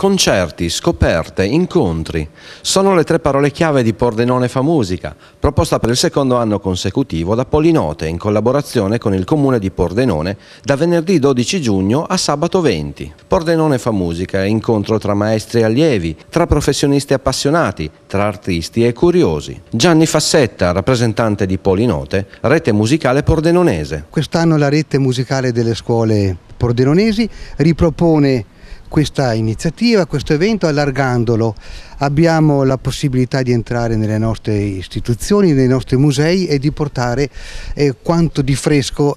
Concerti, scoperte, incontri sono le tre parole chiave di Pordenone Fa Musica, proposta per il secondo anno consecutivo da Polinote in collaborazione con il comune di Pordenone da venerdì 12 giugno a sabato 20. Pordenone Fa Musica è incontro tra maestri e allievi, tra professionisti appassionati, tra artisti e curiosi. Gianni Fassetta, rappresentante di Polinote, rete musicale pordenonese. Quest'anno la rete musicale delle scuole pordenonesi ripropone questa iniziativa, questo evento allargandolo. Abbiamo la possibilità di entrare nelle nostre istituzioni, nei nostri musei e di portare eh, quanto di fresco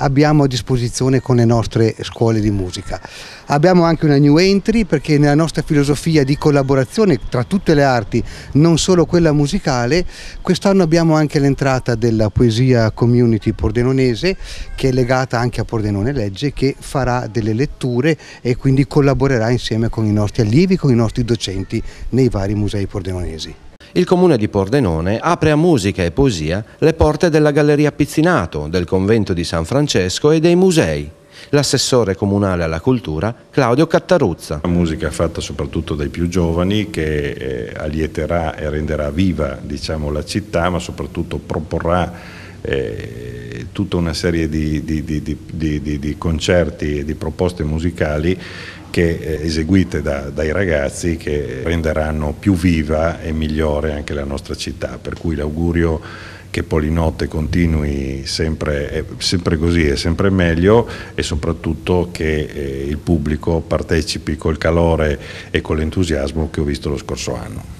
abbiamo a disposizione con le nostre scuole di musica. Abbiamo anche una new entry perché nella nostra filosofia di collaborazione tra tutte le arti, non solo quella musicale, quest'anno abbiamo anche l'entrata della poesia community pordenonese che è legata anche a Pordenone Legge che farà delle letture e quindi collaborerà insieme con i nostri allievi, con i nostri docenti nei vari musei pordenonesi il comune di Pordenone apre a musica e poesia le porte della Galleria Pizzinato, del convento di San Francesco e dei musei. L'assessore comunale alla cultura Claudio Cattaruzza. La musica fatta soprattutto dai più giovani che eh, allieterà e renderà viva diciamo, la città ma soprattutto proporrà eh, tutta una serie di, di, di, di, concerti e di proposte musicali che eh, eseguite da, dai ragazzi che renderanno più viva e migliore anche la nostra città, per cui l'augurio che Polinotte continui sempre, eh, sempre, così e sempre meglio e soprattutto che eh, il pubblico partecipi col calore e con l'entusiasmo che ho visto lo scorso anno.